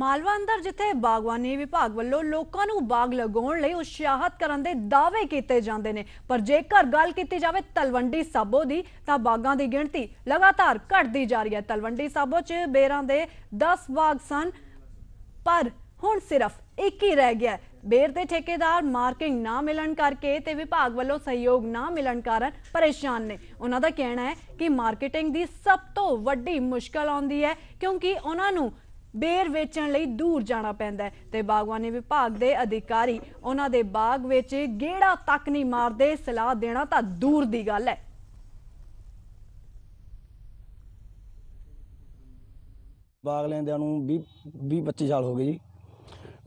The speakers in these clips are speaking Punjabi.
ਮਾਲਵਾ ਅੰਦਰ ਜਿੱਥੇ ਬਾਗਵਾਨੀ ਵਿਭਾਗ ਵੱਲੋਂ ਲੋਕਾਂ ਨੂੰ ਬਾਗ ਲਗਾਉਣ ਲਈ ਉਤਸ਼ਾਹਤ ਕਰਨ ਦੇ ਦਾਅਵੇ ਕੀਤੇ ਜਾਂਦੇ ਨੇ ਪਰ ਜੇਕਰ ਗੱਲ ਕੀਤੀ ਜਾਵੇ ਤਲਵੰਡੀ ਸਾਬੋ ਦੀ ਤਾਂ ਬਾਗਾਂ ਦੀ ਗਿਣਤੀ ਲਗਾਤਾਰ ਘਟਦੀ ਜਾ ਰਹੀ ਹੈ ਤਲਵੰਡੀ ਸਾਬੋ 'ਚ ਬੇਰਾਂ ਦੇ 10 ਬਾਗ ਸਨ ਪਰ ਹੁਣ ਸਿਰਫ ਇੱਕ ਹੀ ਰਹਿ ਗਿਆ ਬੇਰ ਦੇ ਠੇਕੇਦਾਰ ਮਾਰਕਿੰਗ ਨਾ ਮਿਲਣ ਕਰਕੇ ਤੇ ਵਿਭਾਗ ਵੱਲੋਂ ਸਹਿਯੋਗ ਨਾ ਮਿਲਣ ਕਾਰਨ ਪਰੇਸ਼ਾਨ ਨੇ ਉਹਨਾਂ ਦਾ ਕਹਿਣਾ ਹੈ ਕਿ ਮਾਰਕੀਟਿੰਗ ਦੀ ਸਭ ਤੋਂ ਵੱਡੀ ਮੁਸ਼ਕਲ ਆਉਂਦੀ ਹੈ ਕਿਉਂਕਿ ਉਹਨਾਂ ਨੂੰ ਬੇਰ ਵੇਚਣ ਲਈ ਦੂਰ ਜਾਣਾ ਪੈਂਦਾ ਹੈ ਤੇ ਬਾਗਵਾਨੀ ਵਿਭਾਗ ਦੇ ਅਧਿਕਾਰੀ ਉਹਨਾਂ ਦੇ ਬਾਗ ਵਿੱਚ ਗੇੜਾ ਤੱਕ ਨਹੀਂ ਮਾਰਦੇ ਸਲਾਹ ਦੇਣਾ ਤਾਂ ਦੂਰ ਦੀ ਗੱਲ ਹੈ ਬਾਗ ਲੈਂਦਿਆਂ ਨੂੰ 20 20 25 ਸਾਲ ਹੋ ਗਏ ਜੀ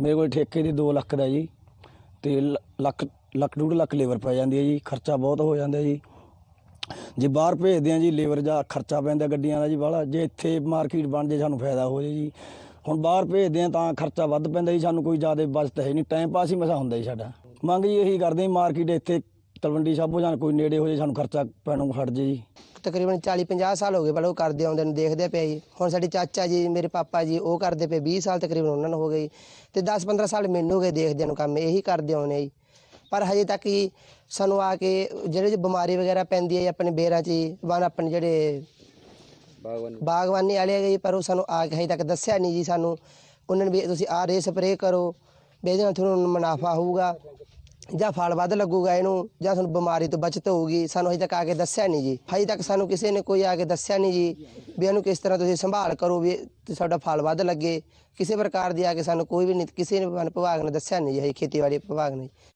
ਮੇਰੇ ਕੋਲ ਠੇਕੇ ਦੀ 2 ਲੱਖ ਦਾ ਜੀ ਤੇ ਲੱਖ ਲੱਖ ਡੂਡ ਲੱਖ ਲੇਬਰ ਪੈ ਜਾਂਦੀ ਹੈ ਜੀ ਖਰਚਾ ਬਹੁਤ ਹੋ ਜਾਂਦਾ ਜੀ ਜੇ ਬਾਹਰ ਭੇਜਦੇ ਆ ਜੀ ਲੇਬਰ ਦਾ ਖਰਚਾ ਪੈਂਦਾ ਗੱਡੀਆਂ ਦਾ ਜੀ ਬਾਲਾ ਜੇ ਇੱਥੇ ਮਾਰਕੀਟ ਬਣ ਜੇ ਸਾਨੂੰ ਫਾਇਦਾ ਹੋ ਜੇ ਜੀ ਹੁਣ ਬਾਹਰ ਭੇਜਦੇ ਆ ਤਾਂ ਖਰਚਾ ਵੱਧ ਪੈਂਦਾ ਜੀ ਸਾਨੂੰ ਕੋਈ ਜ਼ਿਆਦਾ ਬਜਟ ਹੈ ਨਹੀਂ ਟਾਈਮ ਪਾਸ ਹੀ ਮਸਾ ਹੁੰਦਾ ਜੀ ਸਾਡਾ ਮੰਗ ਜੀ ਇਹੀ ਕਰਦੇ ਮਾਰਕੀਟ ਇੱਥੇ ਤਲਵੰਡੀ ਸਾਬੋ ਜਾਂ ਕੋਈ ਨੇੜੇ ਹੋ ਜੇ ਸਾਨੂੰ ਖਰਚਾ ਪੈਣੋਂ ਖੜ ਜੇ ਜੀ ਤਕਰੀਬਨ 40 50 ਸਾਲ ਹੋ ਗਏ ਬਲ ਉਹ ਕਰਦੇ ਆਉਂਦੇ ਨੂੰ ਦੇਖਦੇ ਪਏ ਜੀ ਹੁਣ ਸਾਡੇ ਚਾਚਾ ਜੀ ਮੇਰੇ ਪਾਪਾ ਜੀ ਉਹ ਕਰਦੇ ਪਏ 20 ਸਾਲ ਤਕਰੀਬਨ ਉਹਨਾਂ ਨੂੰ ਹੋ ਗਏ ਤੇ 10 15 ਸਾਲ ਮੈਨੂੰ ਹੋ ਗਏ ਦੇਖਦੇ ਨੂੰ ਕੰਮ ਇਹੀ ਕਰਦੇ ਆਉਨੇ ਜੀ ਪਰ ਹਜੇ ਤੱਕ ਹੀ ਸਾਨੂੰ ਆ ਕੇ ਜਿਹੜੇ ਬਿਮਾਰੀ ਵਗੈਰਾ ਪੈਂਦੀ ਹੈ ਆਪਣੇ ਬੇਰਾਂ 'ਚ ਜੀ, ਵਨ ਆਪਣੇ ਜਿਹੜੇ ਬਾਗਵਾਨੀ ਬਾਗਬਾਨੀ ਵਾਲੇ ਹੈਗੇ ਜੀ ਪਰ ਉਹ ਸਾਨੂੰ ਆ ਕੇ ਹਜੇ ਤੱਕ ਦੱਸਿਆ ਨਹੀਂ ਜੀ ਸਾਨੂੰ ਉਹਨਾਂ ਨੇ ਵੀ ਤੁਸੀਂ ਆ ਰੇ ਸਪਰੇਅ ਕਰੋ ਵੀ ਤੁਹਾਨੂੰ ਮੁਨਾਫਾ ਹੋਊਗਾ ਜਾਂ ਫਲ ਵੱਧ ਲੱਗੂਗਾ ਇਹਨੂੰ ਜਾਂ ਤੁਹਾਨੂੰ ਬਿਮਾਰੀ ਤੋਂ ਬਚਤ ਹੋਊਗੀ ਸਾਨੂੰ ਹਜੇ ਤੱਕ ਆ ਕੇ ਦੱਸਿਆ ਨਹੀਂ ਜੀ ਹਜੇ ਤੱਕ ਸਾਨੂੰ ਕਿਸੇ ਨੇ ਕੋਈ ਆ ਕੇ ਦੱਸਿਆ ਨਹੀਂ ਜੀ ਵੀ ਇਹਨੂੰ ਕਿਸ ਤਰ੍ਹਾਂ ਤੁਸੀਂ ਸੰਭਾਲ ਕਰੋ ਵੀ ਤੁਹਾਡਾ ਸਾਡਾ ਫਲ ਵੱਧ ਲੱਗੇ ਕਿਸੇ ਪ੍ਰਕਾਰ ਦੀ ਆ ਕੇ ਸਾਨੂੰ ਕੋਈ ਵੀ ਕਿਸੇ ਨੇ ਵਨ ਵਿਭਾਗ ਨੇ ਦੱਸਿਆ ਨਹੀਂ ਜੀ ਹਜੇ ਖੇਤੀਬਾੜੀ ਵਿਭਾਗ ਨੇ